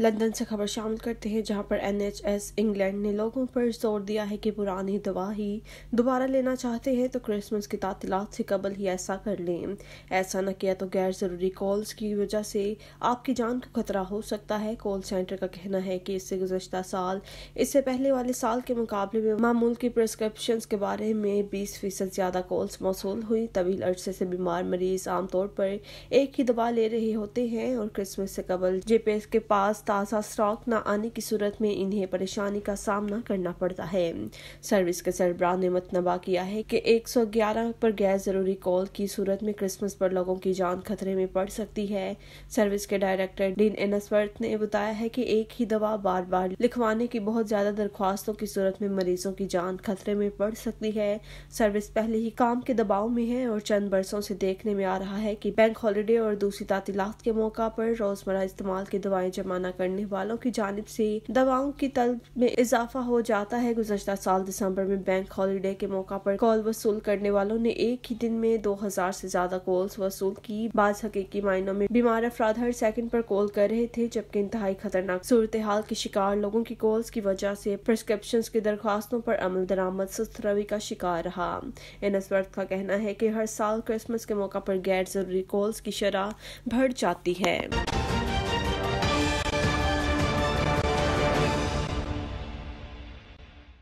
London से खबर शामिल करते हैं जहां पर एनएचएस इंग्लैंड ने लोगों पर जोर दिया है कि पुरानी दवा ही दोबारा लेना चाहते हैं तो क्रिसमस की तातीलात से कबल ही ऐसा कर लें ऐसा न किया तो गैर ज़रूरी कॉल्स की वजह से आपकी जान को खतरा हो सकता है कॉल सेंटर का कहना है कि इससे गुजशत साल इससे पहले वाले साल के मुकाबले में मामूल की प्रिस्क्रिप्शन के बारे में बीस फीसद ज़्यादा कॉल्स मौसू हुई तवील अरसे से बीमार मरीज आमतौर पर एक ही दवा ले रहे होते हैं और क्रिसमस से कबल जेपेस के पास ताज़ा स्टॉक न आने की सूरत में इन्हें परेशानी का सामना करना पड़ता है सर्विस के सरबराह ने मतनबा किया है कि 111 पर गैर ज़रूरी कॉल की सूरत में क्रिसमस पर लोगों की जान खतरे में पड़ सकती है सर्विस के डायरेक्टर डीन एनसवर्थ ने बताया है कि एक ही दवा बार बार लिखवाने की बहुत ज़्यादा दरख्वास्तों की सूरत में मरीजों की जान खतरे में पड़ सकती है सर्विस पहले ही काम के दबाव में है और चंद बरसों से देखने में आ रहा है कि बैंक हॉलीडे और दूसरी तातीलात के मौका पर रोज़मर्रा इस्तेमाल की दवाएं जमा न करने वालों की जानब से दवाओं की तलब में इजाफा हो जाता है गुजशत साल दिसंबर में बैंक हॉलीडे के मौका पर कॉल वसूल करने वालों ने एक ही दिन में दो हजार से ज्यादा कॉल्स वसूल की बाद हकीकी मायनों में बीमार अफराद हर सेकंड पर कॉल कर रहे थे जबकि इंतहाई खतरनाक सूरत हाल के शिकार लोगों की कॉल्स की वजह से प्रिस्क्रिप्शन की दरख्वास्तों पर अमल दरामद सुस्त रवि का शिकार रहा एनस वर्थ का कहना है कि हर साल क्रिसमस के मौका पर गैर जरूरी कॉल्स की शराह बढ़ जाती है